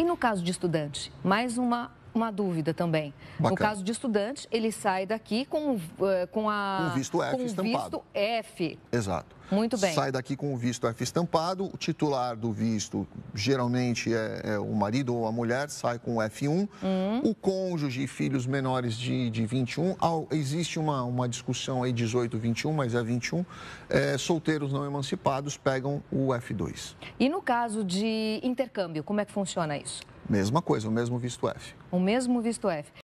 E no caso de estudante, mais uma uma dúvida também. Bacana. No caso de estudante, ele sai daqui com, eh, com a. Com visto F com estampado. visto F. Exato. Muito bem. Sai daqui com o visto F estampado, o titular do visto geralmente é, é o marido ou a mulher, sai com o F1. Hum. O cônjuge e filhos menores de, de 21, ao, existe uma, uma discussão aí 18, 21, mas é 21. É, solteiros não emancipados pegam o F2. E no caso de intercâmbio, como é que funciona isso? Mesma coisa, o mesmo visto F. O mesmo visto F.